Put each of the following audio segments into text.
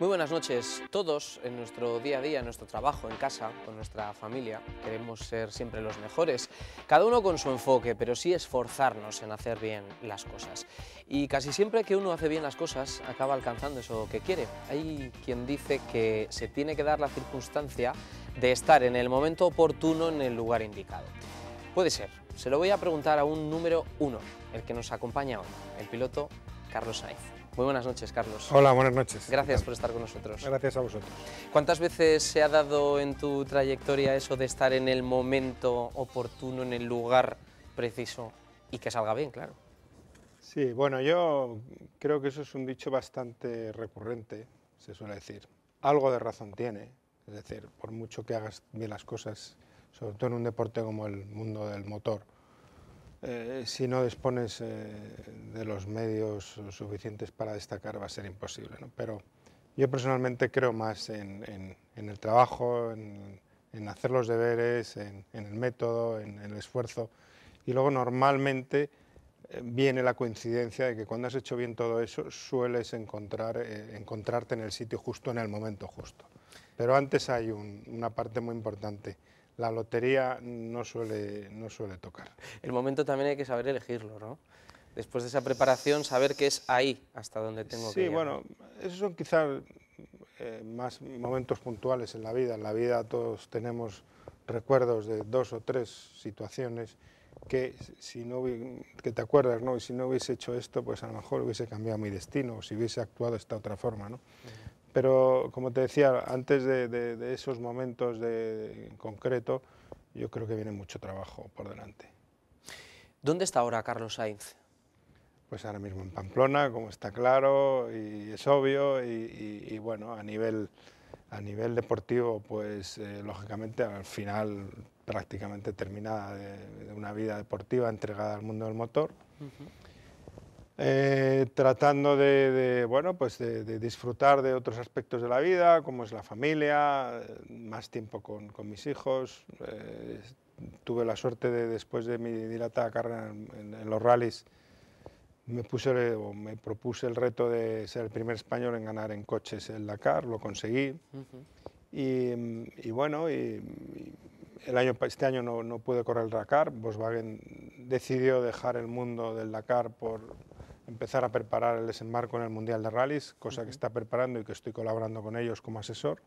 Muy buenas noches. Todos en nuestro día a día, en nuestro trabajo, en casa, con nuestra familia, queremos ser siempre los mejores. Cada uno con su enfoque, pero sí esforzarnos en hacer bien las cosas. Y casi siempre que uno hace bien las cosas, acaba alcanzando eso que quiere. Hay quien dice que se tiene que dar la circunstancia de estar en el momento oportuno en el lugar indicado. Puede ser. Se lo voy a preguntar a un número uno, el que nos acompaña hoy, el piloto Carlos Sainz. Muy buenas noches, Carlos. Hola, buenas noches. Gracias por estar con nosotros. Gracias a vosotros. ¿Cuántas veces se ha dado en tu trayectoria eso de estar en el momento oportuno, en el lugar preciso y que salga bien, claro? Sí, bueno, yo creo que eso es un dicho bastante recurrente, se suele decir. Algo de razón tiene, es decir, por mucho que hagas bien las cosas, sobre todo en un deporte como el mundo del motor, eh, si no dispones eh, de los medios suficientes para destacar va a ser imposible, pero yo personalmente creo más en, el trabajo, en, hacer los deberes, en, el método, en, el esfuerzo y luego normalmente eh, viene la coincidencia de que cuando has hecho bien todo eso sueles encontrar, encontrarte en el sitio justo en el momento justo. Pero antes hay una parte muy importante la lotería no suele, no suele tocar. El momento también hay que saber elegirlo, ¿no? Después de esa preparación, saber que es ahí hasta donde tengo que ir. Sí, bueno, esos son quizás eh, más momentos puntuales en la vida. En la vida todos tenemos recuerdos de dos o tres situaciones que si no que te acuerdas, ¿no? Y si no hubiese hecho esto, pues a lo mejor hubiese cambiado mi destino o si hubiese actuado de esta otra forma, ¿no? Pero, como te decía, antes de, esos momentos de, en concreto, yo creo que viene mucho trabajo por delante. ¿Dónde está ahora Carlos Sainz? Pues ahora mismo en Pamplona, como está claro y es obvio, y, bueno, a nivel, a nivel deportivo, pues eh, lógicamente al final prácticamente terminada de, una vida deportiva entregada al mundo del motor eh, tratando de, bueno, pues de, disfrutar de otros aspectos de la vida, como es la familia, más tiempo con, mis hijos. Eh, tuve la suerte de, después de mi dilatada carrera en, los rallies, me, puse, me propuse el reto de ser el primer español en ganar en coches el Dakar, lo conseguí. y, bueno, y, el año, este año no, no pude correr el Dakar, Volkswagen decidió dejar el mundo del Dakar por, empezar a preparar el desembarco en el Mundial de Rallys, cosa que está preparando y que estoy colaborando con ellos como asesor.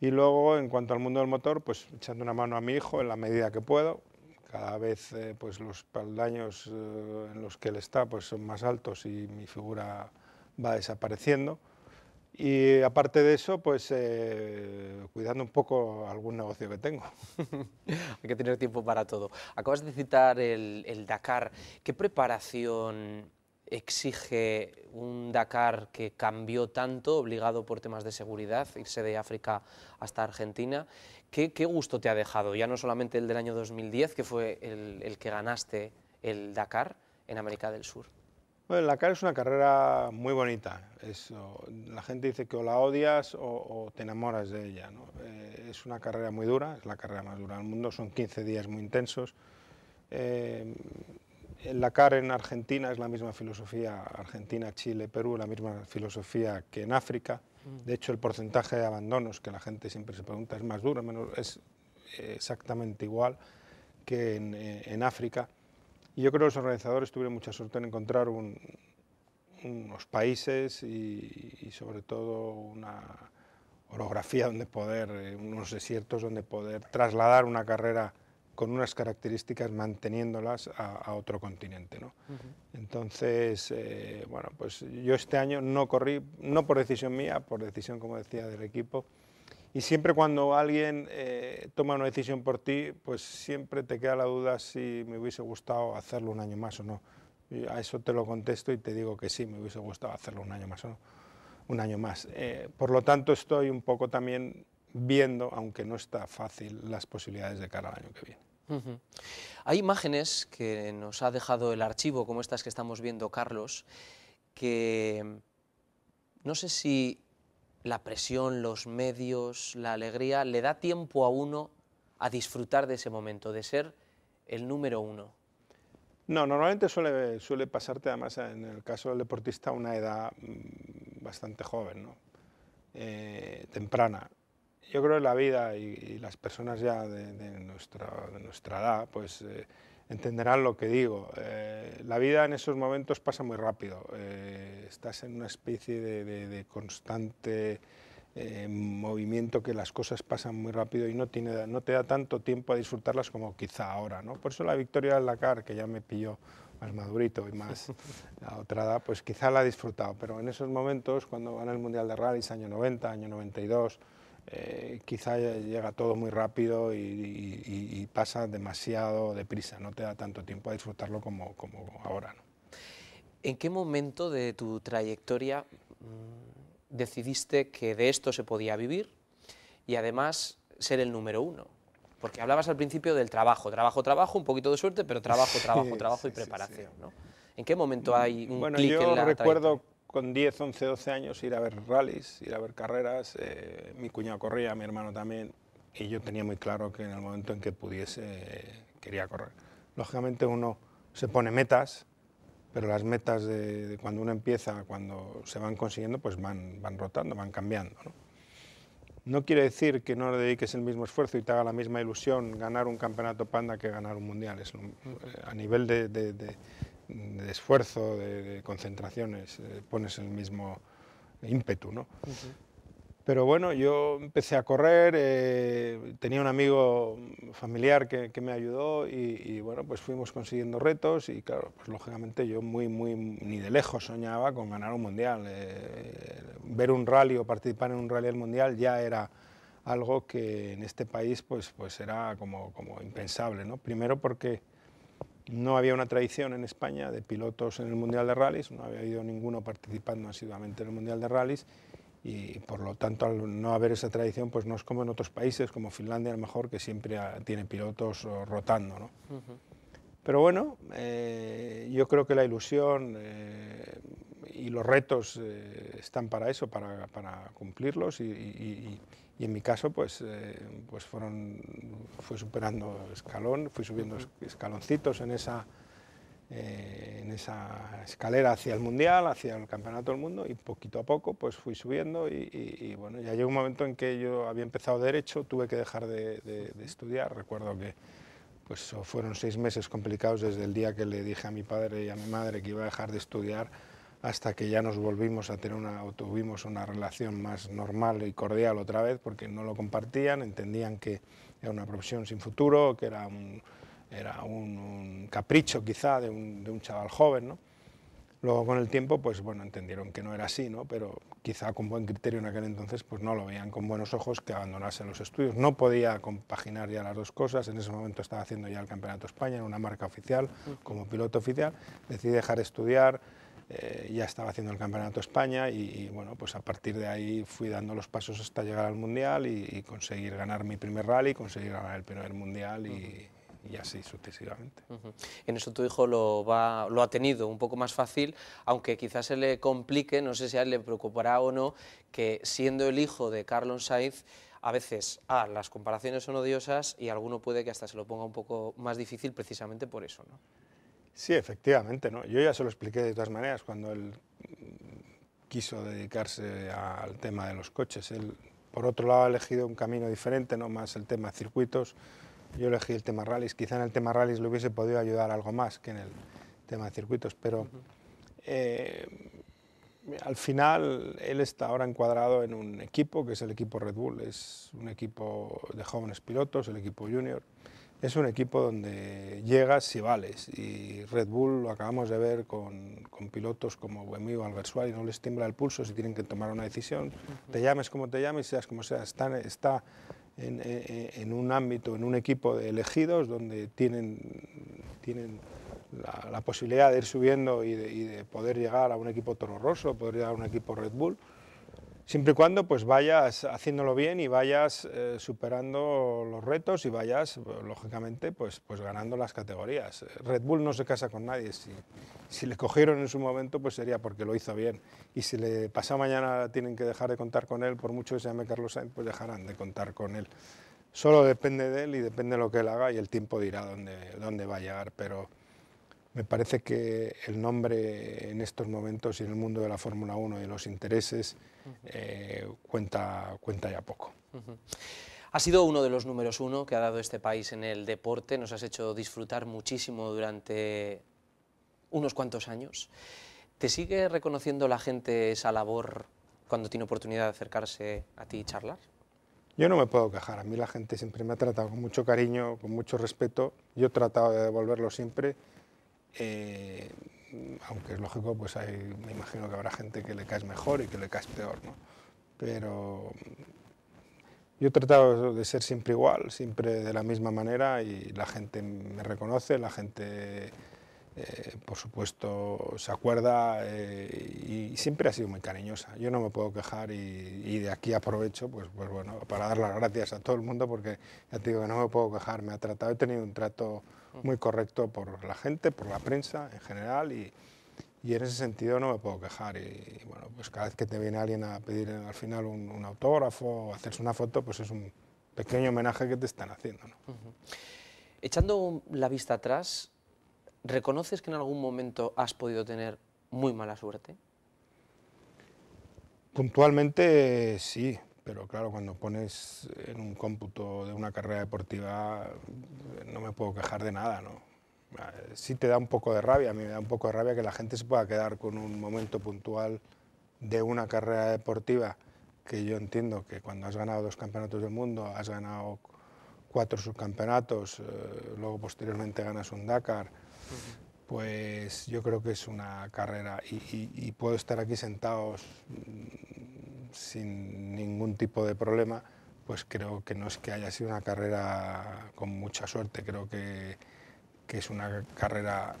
Y luego, en cuanto al mundo del motor, pues echando una mano a mi hijo en la medida que puedo. Cada vez eh, pues los daños eh, en los que él está pues son más altos y mi figura va desapareciendo. Y aparte de eso, pues eh, cuidando un poco algún negocio que tengo. Hay que tener tiempo para todo. Acabas de citar el, Dakar. ¿Qué preparación exige un Dakar que cambió tanto, obligado por temas de seguridad, irse de África hasta Argentina? ¿Qué, gusto te ha dejado? Ya no solamente el del año 2010, que fue el que ganaste el Dakar en América del Sur la CAR es una carrera muy bonita. la gente dice que o la odias o, te enamoras de ella. Eh, es una carrera muy dura, es la carrera más dura del mundo, son 15 días muy intensos. Eh, la CAR en Argentina es la misma filosofía, Argentina, Chile, Perú, la misma filosofía que en África. Mm. De hecho, el porcentaje de abandonos que la gente siempre se pregunta es más duro, es eh, exactamente igual que en África yo creo que los organizadores tuvieron mucha suerte en encontrar unos países y, sobre todo una orografía donde poder, eh, unos desiertos donde poder trasladar una carrera con unas características manteniéndolas a, otro continente. Entonces, eh, bueno, pues yo este año no corrí, no por decisión mía, por decisión, como decía, del equipo, y siempre cuando alguien eh, toma una decisión por ti, pues siempre te queda la duda si me hubiese gustado hacerlo un año más o no. a eso te lo contesto y te digo que sí, me hubiese gustado hacerlo un año más o no. Un año más. Eh, por lo tanto, estoy un poco también viendo, aunque no está fácil, las posibilidades de cara al año que viene. Hay imágenes que nos ha dejado el archivo, como estas que estamos viendo, Carlos, que mm, no sé si la presión, los medios, la alegría, le da tiempo a uno a disfrutar de ese momento, de ser el número uno. No, normalmente suele, suele pasarte, además, en el caso del deportista, una edad mm, bastante joven, ¿no? Eh, temprana. Yo creo que la vida y, las personas ya de, nuestra, nuestra edad, pues eh, entenderán lo que digo. Eh, la vida en esos momentos pasa muy rápido. Eh, estás en una especie de, constante eh, movimiento que las cosas pasan muy rápido y no, tiene, no te da tanto tiempo a disfrutarlas como quizá ahora. ¿no? Por eso la victoria del Dakar, que ya me pilló más madurito y más a otra edad, pues quizá la ha disfrutado. Pero en esos momentos, cuando van al Mundial de Rallys, año 90, año 92, eh, quizá llega todo muy rápido y, pasa demasiado deprisa, no te da tanto tiempo a disfrutarlo como, como ahora. ¿no? ¿En qué momento de tu trayectoria mm, decidiste que de esto se podía vivir y además ser el número uno? Porque hablabas al principio del trabajo, trabajo, trabajo, un poquito de suerte, pero trabajo, trabajo, trabajo y preparación. ¿En qué momento hay un clic en la Bueno, con 10, 11, 12 años ir a ver rallies, ir a ver carreras. Eh, mi cuñado corría, mi hermano también, y yo tenía muy claro que en el momento en que pudiese quería correr. Lógicamente uno se pone metas, pero las metas de, cuando uno empieza, cuando se van consiguiendo, pues van, van rotando, van cambiando. ¿no? quiere decir que no le dediques el mismo esfuerzo y te haga la misma ilusión ganar un campeonato panda que ganar un mundial. Es eh, a nivel de de esfuerzo, de, concentraciones, eh, pones el mismo ímpetu, ¿no? Pero bueno, yo empecé a correr, eh, tenía un amigo familiar que, me ayudó y, bueno, pues fuimos consiguiendo retos y claro, pues lógicamente yo muy, muy, ni de lejos soñaba con ganar un mundial. Eh, ver un rally o participar en un rally del mundial ya era algo que en este país pues, pues era como, como impensable, ¿no? Primero porque no había una tradición en España de pilotos en el Mundial de Rallys, no había ido ninguno participando asiduamente en el Mundial de Rallys y por lo tanto al no haber esa tradición pues no es como en otros países, como Finlandia a lo mejor, que siempre tiene pilotos eh, rotando. Pero bueno, eh, yo creo que la ilusión eh, y los retos están para eso, para, cumplirlos y y en mi caso, pues, eh, pues fueron, fui superando escalón, fui subiendo escaloncitos en esa, eh, en esa escalera hacia el Mundial, hacia el Campeonato del Mundo, y poquito a poco pues fui subiendo y, bueno, ya llegó un momento en que yo había empezado Derecho, tuve que dejar de, de estudiar, recuerdo que pues fueron seis meses complicados desde el día que le dije a mi padre y a mi madre que iba a dejar de estudiar, hasta que ya nos volvimos a tener una, o tuvimos una relación más normal y cordial otra vez, porque no lo compartían, entendían que era una profesión sin futuro, que era un, era un, capricho quizá de un, de un chaval joven, ¿no? Luego con el tiempo, pues bueno, entendieron que no era así, ¿no? Pero quizá con buen criterio en aquel entonces, pues no lo veían con buenos ojos que abandonase los estudios. No podía compaginar ya las dos cosas, en ese momento estaba haciendo ya el Campeonato España en una marca oficial, como piloto oficial, decidí dejar estudiar, eh, ya estaba haciendo el Campeonato España y, bueno, pues a partir de ahí fui dando los pasos hasta llegar al Mundial y, conseguir ganar mi primer rally, conseguir ganar el primer Mundial y, así sucesivamente. En eso tu hijo lo, va, lo ha tenido un poco más fácil, aunque quizás se le complique, no sé si a él le preocupará o no, que siendo el hijo de Carlos Sainz, a veces las comparaciones son odiosas y alguno puede que hasta se lo ponga un poco más difícil precisamente por eso. ¿no? Sí, efectivamente. Yo ya se lo expliqué de todas maneras cuando él mm, quiso dedicarse al tema de los coches. Él, por otro lado, ha elegido un camino diferente, no más el tema circuitos. Yo elegí el tema rallies. Quizá en el tema rallies le hubiese podido ayudar algo más que en el tema de circuitos, pero eh, al final él está ahora encuadrado en un equipo que es el equipo Red Bull. Es un equipo de jóvenes pilotos, el equipo junior es un equipo donde llegas si vales y Red Bull lo acabamos de ver con, pilotos como Buemi o Y no les tiembla el pulso si tienen que tomar una decisión, te llames como te llames, seas como seas, está, está en, un ámbito, en un equipo de elegidos donde tienen, tienen la, posibilidad de ir subiendo y de, poder llegar a un equipo Toro poder llegar a un equipo Red Bull Siempre y cuando pues vayas haciéndolo bien y vayas eh, superando los retos y vayas, lógicamente, pues, pues ganando las categorías. Red Bull no se casa con nadie. Si, si le cogieron en su momento, pues sería porque lo hizo bien. Y si le pasa mañana tienen que dejar de contar con él, por mucho que se llame Carlos Sainz, pues dejarán de contar con él. Solo depende de él y depende de lo que él haga y el tiempo dirá dónde, dónde va a llegar. Pero me parece que el nombre en estos momentos y en el mundo de la Fórmula 1 y de los intereses eh, cuenta, cuenta ya poco. Ha sido uno de los números uno que ha dado este país en el deporte, nos has hecho disfrutar muchísimo durante unos cuantos años. ¿Te sigue reconociendo la gente esa labor cuando tiene oportunidad de acercarse a ti y charlar? Yo no me puedo quejar, a mí la gente siempre me ha tratado con mucho cariño, con mucho respeto, yo he tratado de devolverlo siempre eh, aunque es lógico, pues hay, me imagino que habrá gente que le caes mejor y que le caes peor, ¿no? Pero yo he tratado de ser siempre igual, siempre de la misma manera y la gente me reconoce, la gente, eh, por supuesto, se acuerda eh, y siempre ha sido muy cariñosa. Yo no me puedo quejar y, de aquí aprovecho, pues, pues, bueno, para dar las gracias a todo el mundo porque ya digo que no me puedo quejar, me ha tratado, he tenido un trato muy correcto por la gente, por la prensa en general y, en ese sentido no me puedo quejar. Y, bueno, pues cada vez que te viene alguien a pedir al final un, autógrafo o hacerse una foto, pues es un pequeño homenaje que te están haciendo. Echando la vista atrás, ¿reconoces que en algún momento has podido tener muy mala suerte? Puntualmente sí, pero claro, cuando pones en un cómputo de una carrera deportiva, no me puedo quejar de nada, ¿no? Ah, sí te da un poco de rabia, a mí me da un poco de rabia que la gente se pueda quedar con un momento puntual de una carrera deportiva que yo entiendo que cuando has ganado dos campeonatos del mundo, has ganado cuatro subcampeonatos, eh, luego posteriormente ganas un Dakar, pues yo creo que es una carrera y, y puedo estar aquí sentados sin ningún tipo de problema, pues creo que no es que haya sido una carrera con mucha suerte, creo que, es una carrera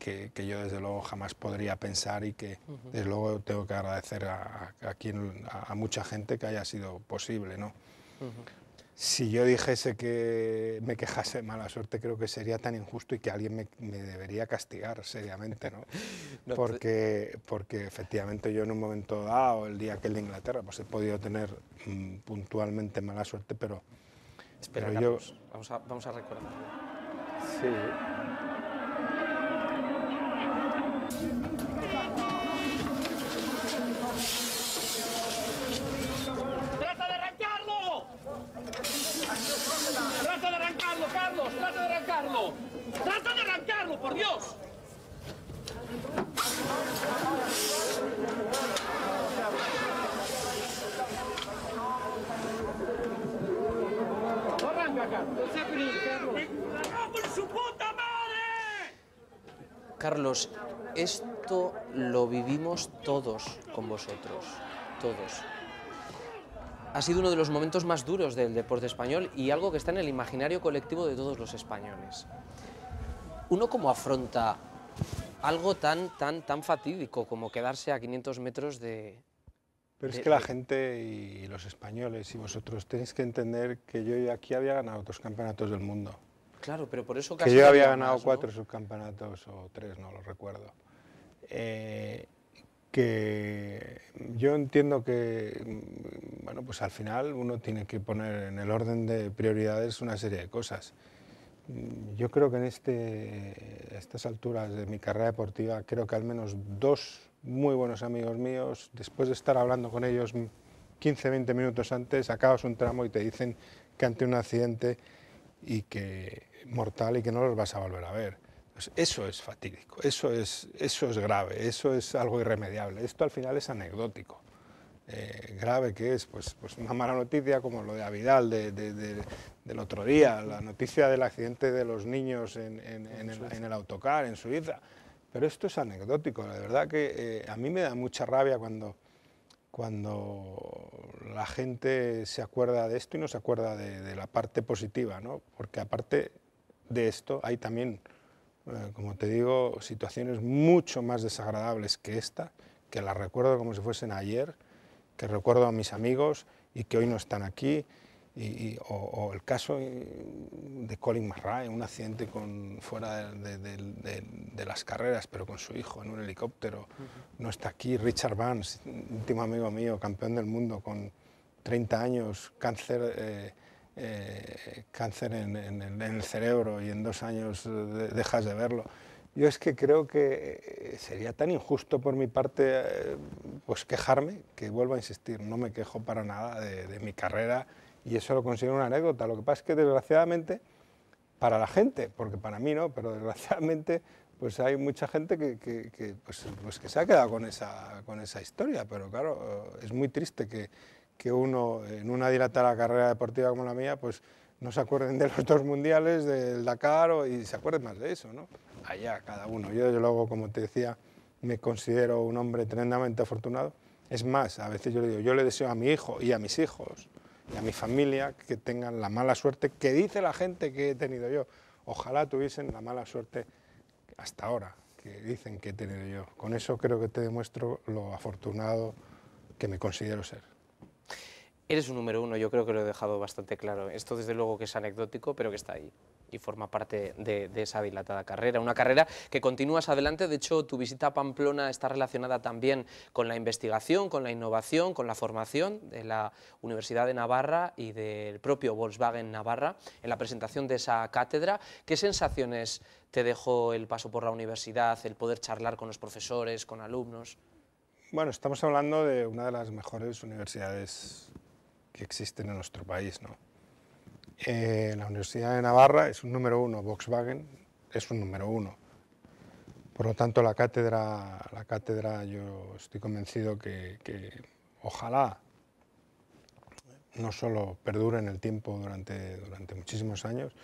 que, yo desde luego jamás podría pensar y que desde luego tengo que agradecer a, quien, a, mucha gente que haya sido posible. ¿no? si yo dijese que me quejase de mala suerte, creo que sería tan injusto y que alguien me, debería castigar seriamente, ¿no? Pues porque, porque efectivamente yo en un momento dado, el día aquel de Inglaterra, pues he podido tener mm, puntualmente mala suerte, pero... pero vamos, a, vamos a recordar. Sí. por Dios. Carlos, esto lo vivimos todos con vosotros, todos. Ha sido uno de los momentos más duros del deporte español y algo que está en el imaginario colectivo de todos los españoles. ¿Uno cómo afronta algo tan, tan, tan fatídico como quedarse a 500 metros de... Pero es que la gente y los españoles y vosotros tenéis que entender que yo aquí había ganado otros campeonatos del mundo. Claro, pero por eso Que yo había ganado cuatro subcampeonatos o tres, no lo recuerdo. Eh, que yo entiendo que, mm, bueno, pues al final uno tiene que poner en el orden de prioridades una serie de cosas yo creo que en este, estas alturas de mi carrera deportiva, creo que al menos dos muy buenos amigos míos, después de estar hablando con ellos 15, 20 minutos antes, acabas un tramo y te dicen que ante un accidente y que mortal y que no los vas a volver a ver. Pues eso es fatídico, eso es, eso es grave, eso es algo irremediable. Esto al final es anecdótico. Eh, grave que es pues, pues una mala noticia como lo de Avidal del otro día, la noticia del accidente de los niños en, el, autocar en Suiza. Pero esto es anecdótico, la verdad que eh, a mí me da mucha rabia cuando, cuando la gente se acuerda de esto y no se acuerda de, la parte positiva, ¿no? porque aparte de esto hay también, eh, como te digo, situaciones mucho más desagradables que esta, que las recuerdo como si fuesen ayer, recuerdo a mis amigos y que hoy no están aquí, y, o, el caso eh, de Colin Murray, un accidente con, fuera de, las carreras, pero con su hijo en un helicóptero, no está aquí, Richard Vance, último amigo mío, campeón del mundo con 30 años, cáncer, eh, eh, cáncer en, el cerebro y en dos años dejas de verlo. Yo es que creo que eh, sería tan injusto por mi parte eh, pues quejarme, que vuelvo a insistir, no me quejo para nada de, mi carrera y eso lo considero una anécdota. Lo que pasa es que desgraciadamente, para la gente, porque para mí no, pero desgraciadamente pues hay mucha gente que, pues, pues que se ha quedado con esa, con esa historia, pero claro, es muy triste que, que uno en una dilatada carrera deportiva como la mía, pues no se acuerden de los dos mundiales, del Dakar, o, y se acuerden más de eso, ¿no? Allá, cada uno. Yo, desde luego, como te decía, me considero un hombre tremendamente afortunado. Es más, a veces yo le digo, yo le deseo a mi hijo y a mis hijos y a mi familia que tengan la mala suerte que dice la gente que he tenido yo. Ojalá tuviesen la mala suerte hasta ahora que dicen que he tenido yo. Con eso creo que te demuestro lo afortunado que me considero ser. Eres un número uno, yo creo que lo he dejado bastante claro. Esto desde luego que es anecdótico, pero que está ahí y forma parte de, de, esa dilatada carrera. Una carrera que continúas adelante, de hecho tu visita a Pamplona está relacionada también con la investigación, con la innovación, con la formación de la Universidad de Navarra y del propio Volkswagen Navarra en la presentación de esa cátedra. ¿Qué sensaciones te dejó el paso por la universidad, el poder charlar con los profesores, con alumnos? Bueno, estamos hablando de una de las mejores universidades que existen en nuestro país. ¿no? Eh, la Universidad de Navarra es un número uno, Volkswagen es un número uno. Por lo tanto, la cátedra, la cátedra yo estoy convencido que, ojalá no solo perdure en el tiempo durante, durante muchísimos años,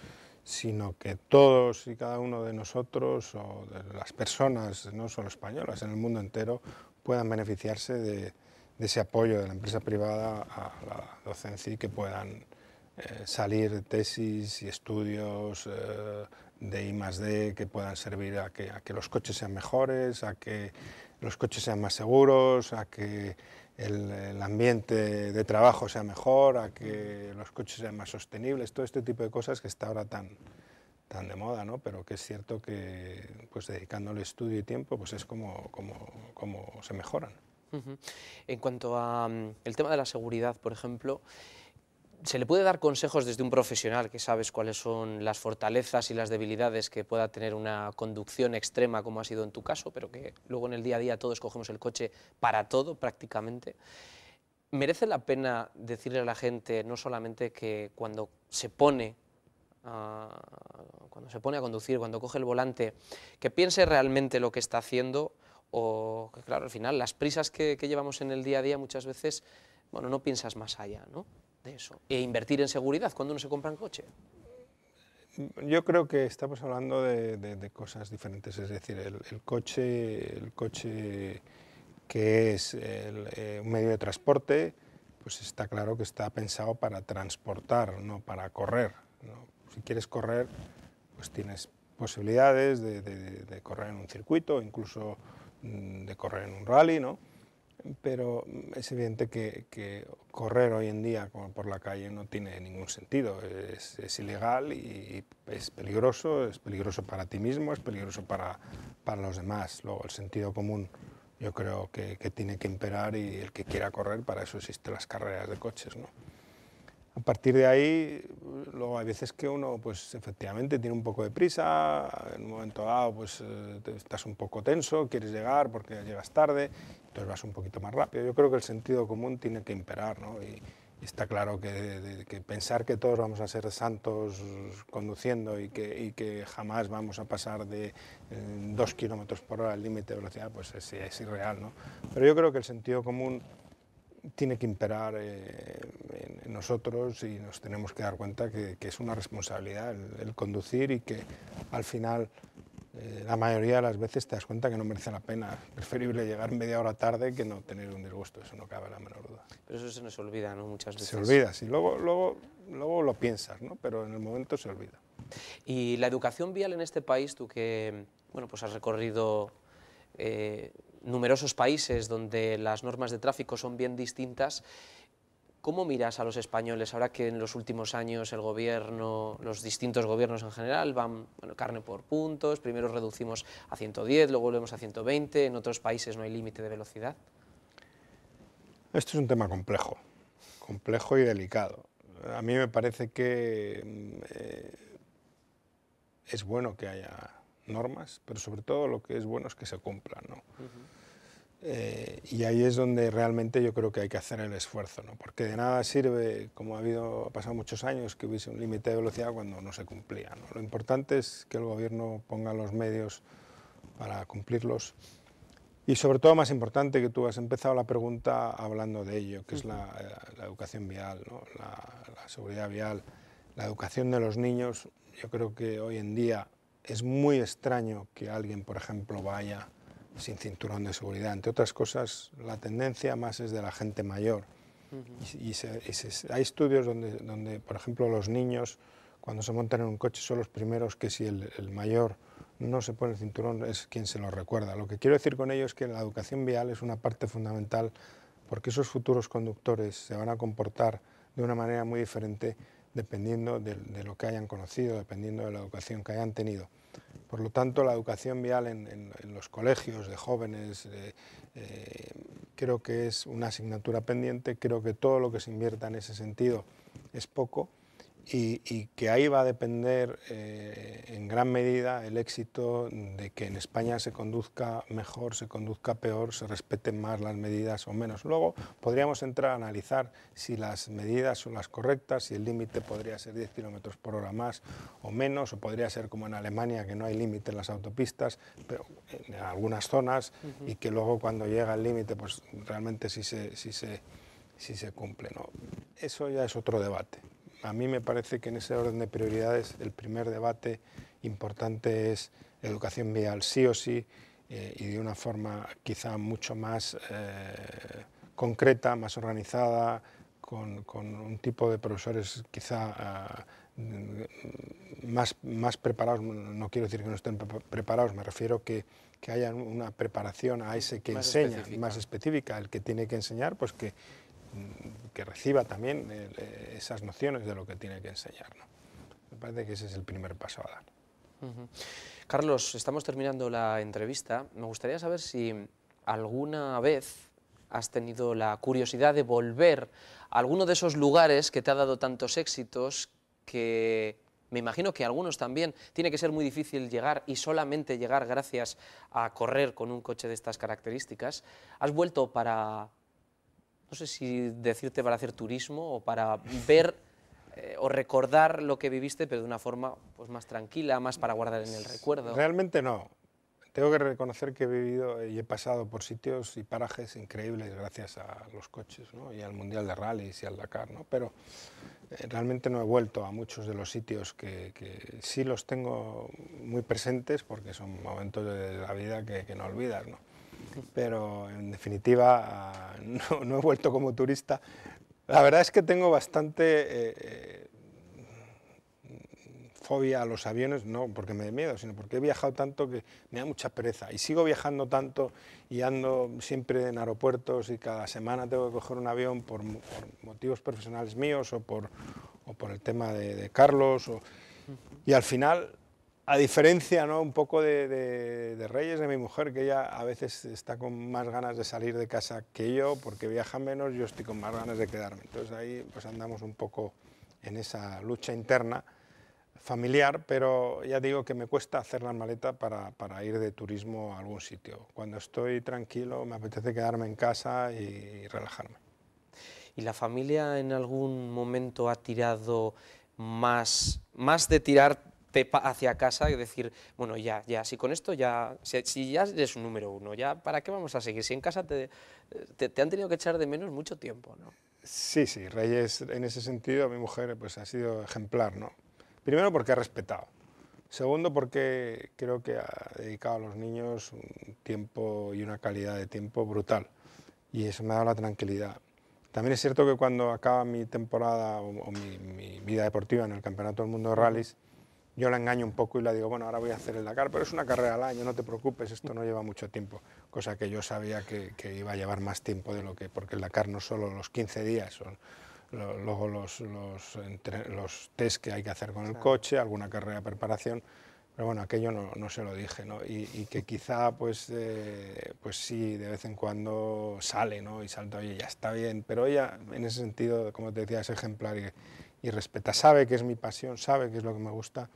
sino que todos y cada uno de nosotros o de las personas, no solo españolas, en el mundo entero, puedan beneficiarse de, de ese apoyo de la empresa privada a la docencia y que puedan eh, salir tesis y estudios eh, de I más D que puedan servir a que, los coches sean mejores, a que los coches sean más seguros, a que el, ambiente de trabajo sea mejor, a que los coches sean más sostenibles, todo este tipo de cosas que está ahora tan, tan de moda, ¿no? pero que es cierto que pues, dedicándole estudio y tiempo pues es como, como, como se mejoran. En cuanto al mm, tema de la seguridad, por ejemplo, ¿se le puede dar consejos desde un profesional que sabes cuáles son las fortalezas y las debilidades que pueda tener una conducción extrema, como ha sido en tu caso, pero que luego en el día a día todos cogemos el coche para todo prácticamente? ¿Merece la pena decirle a la gente no solamente que cuando se pone a, cuando se pone a conducir, cuando coge el volante, que piense realmente lo que está haciendo, o claro, al final las prisas que, llevamos en el día a día muchas veces, bueno, no piensas más allá, ¿no? De eso. E invertir en seguridad cuando uno se compra un coche. Yo creo que estamos hablando de, cosas diferentes, es decir, el, coche, el coche que es eh, un medio de transporte, pues está claro que está pensado para transportar, no para correr. Si quieres correr, pues tienes posibilidades de, de correr en un circuito, incluso Mm, de correr en un rally, ¿no? Pero es evidente que, correr hoy en día por la calle no tiene ningún sentido. Es, ilegal y es peligroso, es peligroso para ti mismo, es peligroso para, los demás. Luego el sentido común yo creo que, que tiene que imperar y el que quiera correr, para eso existen las carreras de coches, ¿no? a partir de ahí, luego hay veces que uno, pues efectivamente, tiene un poco de prisa, en un momento dado, pues eh, estás un poco tenso, quieres llegar porque llegas tarde, entonces vas un poquito más rápido. Yo creo que el sentido común tiene que imperar, Y, está claro que, pensar que todos vamos a ser santos conduciendo y que, que jamás vamos a pasar de dos kilómetros por hora el límite de velocidad, pues es, es irreal, ¿no? Pero yo creo que el sentido común tiene que imperar eh, en nosotros y nos tenemos que dar cuenta que, es una responsabilidad el, conducir y que al final eh, la mayoría de las veces te das cuenta que no merece la pena. Preferible llegar media hora tarde que no tener un disgusto, eso no cabe la menor duda. Pero eso se nos olvida, ¿no? Muchas veces. Se olvida, sí. Luego, luego, luego lo piensas, ¿no? Pero en el momento se olvida. Y la educación vial en este país, tú que bueno, pues has recorrido... Eh, numerosos países donde las normas de tráfico son bien distintas, ¿Cómo miras a los españoles ahora que en los últimos años el gobierno, los distintos gobiernos en general, van carne por puntos? Primero reducimos a 110, luego volvemos a 120, en otros países no hay límite de velocidad. Esto es un tema complejo, complejo y delicado. A mí me parece que eh, es bueno que haya normas, pero sobre todo lo que es bueno es que se cumplan. ¿no? Eh, y ahí es donde realmente yo creo que hay que hacer el esfuerzo, ¿no? porque de nada sirve, como ha, habido, ha pasado muchos años, que hubiese un límite de velocidad cuando no se cumplía. Lo importante es que el gobierno ponga los medios para cumplirlos. Y sobre todo, más importante, que tú has empezado la pregunta hablando de ello, que es la, eh, educación vial, la, la seguridad vial, la educación de los niños. Yo creo que hoy en día es muy extraño que alguien, por ejemplo, vaya sin cinturón de seguridad. Entre otras cosas, la tendencia más es de la gente mayor. hay estudios donde, por ejemplo, los niños, cuando se montan en un coche, son los primeros que si el, el, mayor no se pone el cinturón es quien se lo recuerda. Lo que quiero decir con ello es que la educación vial es una parte fundamental porque esos futuros conductores se van a comportar de una manera muy diferente dependiendo de, lo que hayan conocido, dependiendo de la educación que hayan tenido. Por lo tanto, la educación vial en, los colegios de jóvenes eh, eh, creo que es una asignatura pendiente, creo que todo lo que se invierta en ese sentido es poco y, que ahí va a depender eh, en gran medida el éxito de que en España se conduzca mejor, se conduzca peor, se respeten más las medidas o menos. Luego podríamos entrar a analizar si las medidas son las correctas, si el límite podría ser 10 kilómetros por hora más o menos, o podría ser como en Alemania, que no hay límite en las autopistas, pero en algunas zonas, y que luego cuando llega el límite, pues realmente sí se, se, se cumple. ¿no? Eso ya es otro debate a mí me parece que en ese orden de prioridades el primer debate importante es educación vial sí o sí eh, y de una forma quizá mucho más eh, concreta, más organizada, con, un tipo de profesores quizá ah, más, más preparados, no quiero decir que no estén preparados, me refiero que que haya una preparación a ese que enseña, más específica, el que tiene que enseñar, pues que Mm, que reciba también eh, esas nociones de lo que tiene que enseñar. Me parece que ese es el primer paso a dar. Carlos, estamos terminando la entrevista. Me gustaría saber si alguna vez has tenido la curiosidad de volver a alguno de esos lugares que te ha dado tantos éxitos que me imagino que algunos también tiene que ser muy difícil llegar y solamente llegar gracias a correr con un coche de estas características. ¿Has vuelto para no sé si decirte para hacer turismo o para ver eh, o recordar lo que viviste, pero de una forma pues, más tranquila, más para guardar en el recuerdo. Realmente no. Tengo que reconocer que he vivido eh, y he pasado por sitios y parajes increíbles gracias a los coches ¿no? y al Mundial de Rallys y al Dakar, ¿no? pero eh, realmente no he vuelto a muchos de los sitios que, sí los tengo muy presentes porque son momentos de la vida que, que no olvidas. ¿no? pero en definitiva no, he vuelto como turista. La verdad es que tengo bastante eh, eh, fobia a los aviones, no porque me dé miedo, sino porque he viajado tanto que me da mucha pereza. Y sigo viajando tanto y ando siempre en aeropuertos y cada semana tengo que coger un avión por, motivos profesionales míos o por, o por el tema de, Carlos. y al final a diferencia ¿no? un poco de, Reyes, de mi mujer, que ella a veces está con más ganas de salir de casa que yo, porque viaja menos, yo estoy con más ganas de quedarme. Entonces ahí pues andamos un poco en esa lucha interna familiar, pero ya digo que me cuesta hacer la maleta para, para ir de turismo a algún sitio. Cuando estoy tranquilo me apetece quedarme en casa y, y relajarme. ¿Y la familia en algún momento ha tirado más, más de tirar hacia casa y decir, bueno, ya, ya, si con esto ya, si, ya eres un número uno, ya, ¿para qué vamos a seguir? Si en casa te, te, han tenido que echar de menos mucho tiempo, ¿no? Sí, sí, Reyes, en ese sentido, mi mujer pues, ha sido ejemplar, ¿no? Primero porque ha respetado. Segundo porque creo que ha dedicado a los niños un tiempo y una calidad de tiempo brutal. Y eso me ha dado la tranquilidad. También es cierto que cuando acaba mi temporada o, mi, mi, vida deportiva en el Campeonato del Mundo de Rallys, yo la engaño un poco y la digo, bueno, ahora voy a hacer el Dakar, pero es una carrera al año, no te preocupes, esto no lleva mucho tiempo, cosa que yo sabía que, iba a llevar más tiempo de lo que, porque el Dakar no solo los 15 días, son luego los, los, entre, los, test que hay que hacer con el coche, alguna carrera de preparación, pero bueno, aquello no, no se lo dije, ¿no? Y, que quizá, pues, eh, pues sí, de vez en cuando sale, ¿no? Y salta, oye, ya está bien, pero ella, en ese sentido, como te decía, es ejemplar y, y respeta, sabe que es mi pasión, sabe que es lo que me gusta,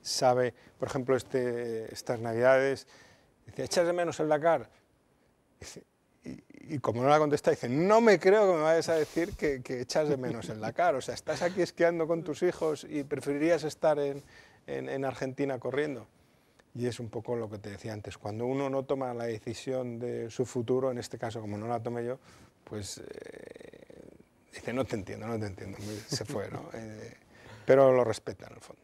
sabe, por ejemplo, este, estas navidades, dice, ¿echas de menos el Dakar? y, como no la contesta, dice, no me creo que me vayas a decir que, que, echas de menos el Dakar, o sea, estás aquí esquiando con tus hijos y preferirías estar en, Argentina corriendo. Y es un poco lo que te decía antes, cuando uno no toma la decisión de su futuro, en este caso como no la tomé yo, pues eh, Dice, no te entiendo, no te entiendo. Se fue, ¿no? Eh, pero lo respeta en el fondo.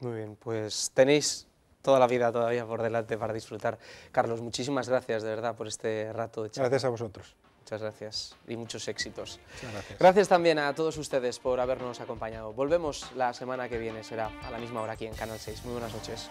Muy bien, pues tenéis toda la vida todavía por delante para disfrutar. Carlos, muchísimas gracias de verdad por este rato de charla. Gracias a vosotros. Muchas gracias y muchos éxitos. gracias. gracias también a todos ustedes por habernos acompañado. Volvemos la semana que viene, será a la misma hora aquí en Canal 6. Muy buenas noches.